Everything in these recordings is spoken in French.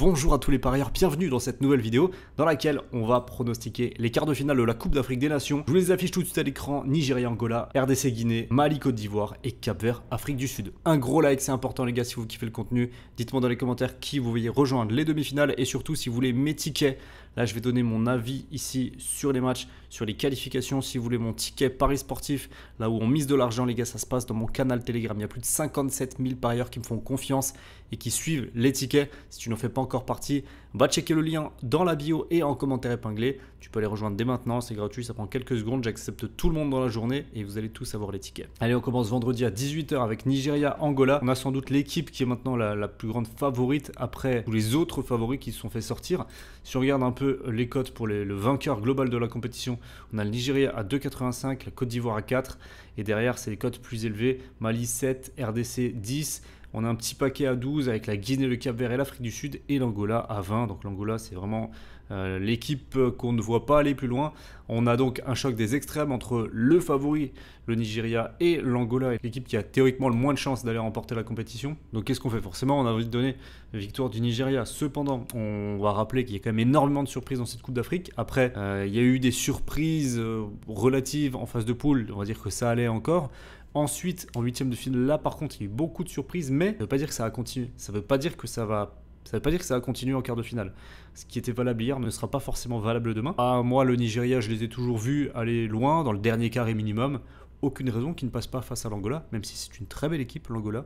Bonjour à tous les parieurs, bienvenue dans cette nouvelle vidéo dans laquelle on va pronostiquer les quarts de finale de la Coupe d'Afrique des Nations. Je vous les affiche tout de suite à l'écran, Nigeria-Angola, RDC-Guinée, Mali-Côte d'Ivoire et Cap-Vert, Afrique du Sud. Un gros like, c'est important les gars si vous kiffez le contenu. Dites-moi dans les commentaires qui vous veuillez rejoindre les demi-finales et surtout si vous voulez mes tickets. Là je vais donner mon avis ici sur les matchs, sur les qualifications, si vous voulez mon ticket Paris sportif, là où on mise de l'argent les gars, ça se passe dans mon canal Telegram. Il y a plus de 57 000 parieurs qui me font confiance et qui suivent les tickets. Si tu n'en fais pas encore partie, va checker le lien dans la bio et en commentaire épinglé. Tu peux les rejoindre dès maintenant, c'est gratuit, ça prend quelques secondes, j'accepte tout le monde dans la journée et vous allez tous avoir les tickets. Allez, on commence vendredi à 18h avec Nigeria-Angola. On a sans doute l'équipe qui est maintenant la, plus grande favorite après tous les autres favoris qui se sont fait sortir. Si on regarde un peu les cotes pour les, le vainqueur global de la compétition, on a le Nigeria à 2,85, la Côte d'Ivoire à 4 et derrière c'est les cotes plus élevées, Mali 7, RDC 10. On a un petit paquet à 12 avec la Guinée, le Cap Vert et l'Afrique du Sud et l'Angola à 20. Donc l'Angola, c'est vraiment euh, l'équipe qu'on ne voit pas aller plus loin. On a donc un choc des extrêmes entre le favori, le Nigeria, et l'Angola, l'équipe qui a théoriquement le moins de chances d'aller remporter la compétition. Donc qu'est-ce qu'on fait Forcément, on a envie de donner la victoire du Nigeria. Cependant, on va rappeler qu'il y a quand même énormément de surprises dans cette Coupe d'Afrique. Après, euh, il y a eu des surprises euh, relatives en phase de poule. On va dire que ça allait encore. Ensuite, en huitième de finale, là par contre, il y a eu beaucoup de surprises, mais ça ne veut pas dire que ça va continuer. Ça ne veut pas dire que ça va ça ne veut pas dire que ça va continuer en quart de finale. Ce qui était valable hier ne sera pas forcément valable demain. Ah, moi, le Nigeria, je les ai toujours vus aller loin, dans le dernier carré minimum. Aucune raison qu'ils ne passent pas face à l'Angola, même si c'est une très belle équipe, l'Angola.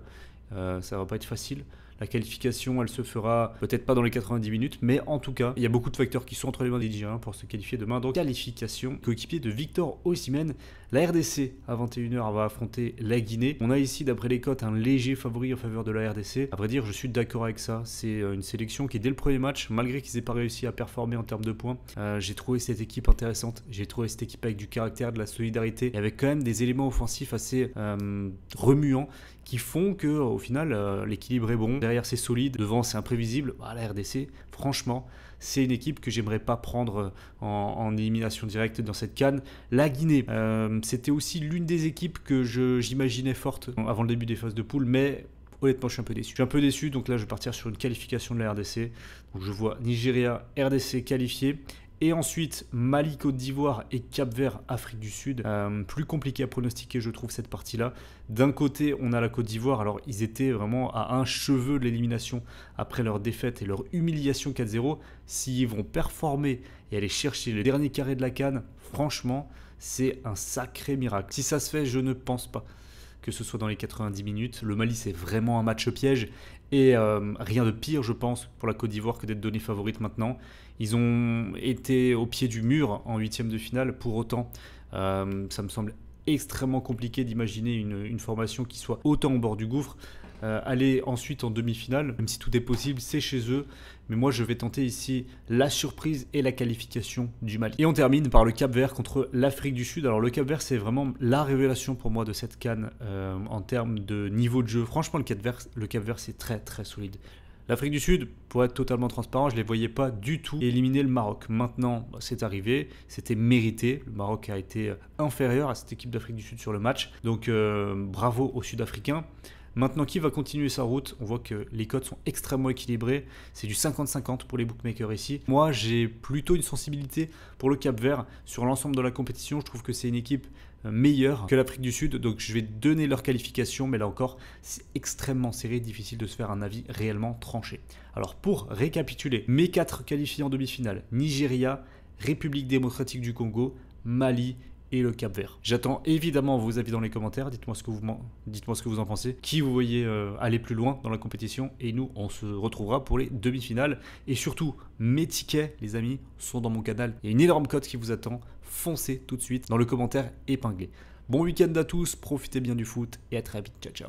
ça euh, ça va pas être facile. La qualification, elle se fera peut-être pas dans les 90 minutes, mais en tout cas, il y a beaucoup de facteurs qui sont entre les mains des dirigeants pour se qualifier demain. Donc, qualification, coéquipier de Victor Osimen, La RDC, à 21h, va affronter la Guinée. On a ici, d'après les cotes, un léger favori en faveur de la RDC. À vrai dire, je suis d'accord avec ça. C'est euh, une sélection qui, dès le premier match, malgré qu'ils n'aient pas réussi à performer en termes de points, euh, j'ai trouvé cette équipe intéressante. J'ai trouvé cette équipe avec du caractère, de la solidarité, et avec quand même des éléments offensifs assez euh, remuants qui font que, au final, l'équilibre est bon derrière c'est solide, devant c'est imprévisible, à bah, la RDC, franchement, c'est une équipe que j'aimerais pas prendre euh, en, élimination directe dans cette canne. La Guinée, euh, c'était aussi l'une des équipes que j'imaginais forte avant le début des phases de poule, mais honnêtement, je suis un peu déçu. Je suis un peu déçu, donc là, je vais partir sur une qualification de la RDC. Donc, je vois Nigeria, RDC qualifié. Et ensuite, Mali, Côte d'Ivoire et Cap Vert, Afrique du Sud. Euh, plus compliqué à pronostiquer, je trouve, cette partie-là. D'un côté, on a la Côte d'Ivoire. Alors, ils étaient vraiment à un cheveu de l'élimination après leur défaite et leur humiliation 4-0. S'ils vont performer et aller chercher le dernier carré de la canne, franchement, c'est un sacré miracle. Si ça se fait, je ne pense pas que ce soit dans les 90 minutes. Le Mali, c'est vraiment un match piège. Et euh, rien de pire, je pense, pour la Côte d'Ivoire que d'être donnée favorite maintenant. Ils ont été au pied du mur en huitième de finale. Pour autant, euh, ça me semble extrêmement compliqué d'imaginer une formation qui soit autant au bord du gouffre. Euh, aller ensuite en demi-finale, même si tout est possible, c'est chez eux. Mais moi, je vais tenter ici la surprise et la qualification du Mali. Et on termine par le Cap Vert contre l'Afrique du Sud. Alors le Cap Vert, c'est vraiment la révélation pour moi de cette canne euh, en termes de niveau de jeu. Franchement, le Cap Vert, le c'est très très solide. L'Afrique du Sud, pour être totalement transparent, je ne les voyais pas du tout éliminer le Maroc. Maintenant, bah, c'est arrivé, c'était mérité. Le Maroc a été euh, inférieur à cette équipe d'Afrique du Sud sur le match. Donc bravo aux Sud-Africains. Maintenant, qui va continuer sa route On voit que les codes sont extrêmement équilibrés. C'est du 50-50 pour les bookmakers ici. Moi, j'ai plutôt une sensibilité pour le Cap Vert sur l'ensemble de la compétition. Je trouve que c'est une équipe euh, meilleure que l'Afrique du Sud. Donc je vais donner leur qualification, mais là encore, c'est extrêmement serré, difficile de se faire un avis réellement tranché. Alors pour récapituler, mes quatre qualifiés en demi-finale, Nigeria, République démocratique du Congo, Mali et le Cap Vert. J'attends évidemment vos avis dans les commentaires. Dites-moi ce que vous dites ce que vous en pensez. Qui vous voyez euh, aller plus loin dans la compétition et nous on se retrouvera pour les demi-finales et surtout mes tickets les amis sont dans mon canal. Il y a une énorme cote qui vous attend. Foncez tout de suite dans le commentaire épinglé. Bon week-end à tous, profitez bien du foot et à très vite. Ciao ciao.